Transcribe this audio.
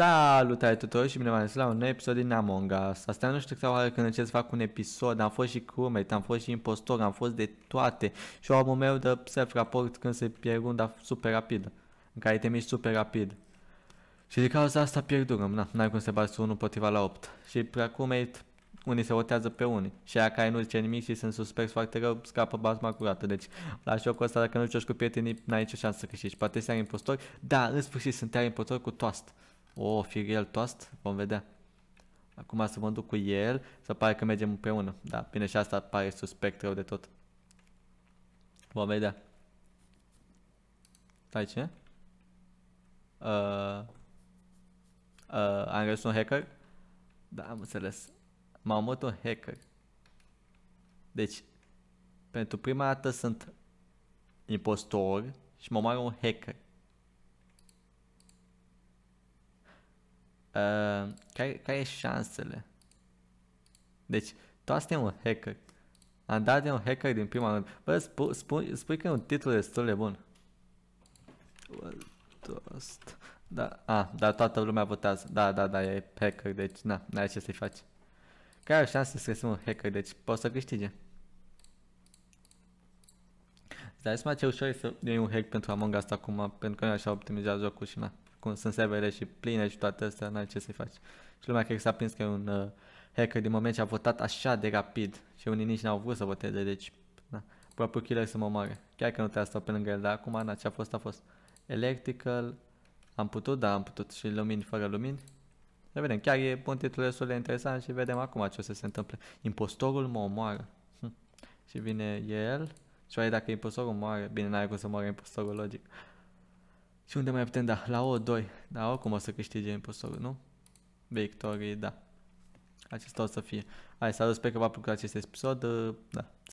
Salutare tuturor și bine v-am la un nou episod din Among Us. Asta nu știu câte oară când încerc să fac un episod, am fost și crewmate, am fost și impostor, am fost de toate și omul meu de self-raport când se pierd runda super rapid, în care te miști super rapid. Și de cauza asta pierdurăm, na, n-ai cum să bați unul împotriva la 8. Și prea crewmate, unii se votează pe unii și aia care nu zice nimic și sunt suspecți foarte rău, scapă basma curată. Deci, la jocul ăsta, dacă nu joci cu prietenii, n-ai nicio șansă să câștigi. Poate să ai impostor, da, în sfârșit sunt iar impostor cu toast. O, oh, fie el toast, vom vedea. Acum să mă duc cu el, să pare că mergem împreună. Da, bine și asta pare suspect rău de tot. Vom vedea. Stai ce? Uh, uh, am găsit un hacker? Da, am înțeles. M-am omorât un hacker. Deci, pentru prima dată sunt impostor și mă omoară un hacker. Uh, care, care e șansele? Deci, tu asta e un hacker. Am dat de un hacker din prima rând. Bă, spu, spu, spui că e un titlu destul de bun. Da, a, dar toată lumea votează. Da, da, da, e hacker, deci na, n-ai ce să-i faci. Care e șanse să găsim un hacker, deci poți să câștige. Îți dai seama ce ușor e să iei un hack pentru Among Us acum, pentru că nu așa optimizat jocul și na, cum sunt servere și pline și toate astea, n-ai ce să i faci. Și lumea cred că s-a prins că e un uh, hacker din moment ce a votat așa de rapid și unii nici n-au vrut să voteze, deci na, propriu killer să mă omoare. Chiar că nu te stau pe lângă el, dar acum na, ce a fost a fost. Electrical, am putut, da, am putut și lumini fără lumini. Să vedem, chiar e un titlul destul de interesant și vedem acum ce o să se întâmple. Impostorul mă omoară. Hm. Și vine el, și mai dacă impostorul moare, bine, n-are cum să moare impostorul, logic. Și unde mai putem da? La O2. Da, oricum o să câștige impostorul, nu? Victorie, da. Acesta o să fie. Hai, dus pe că v-a plăcut acest episod. Da,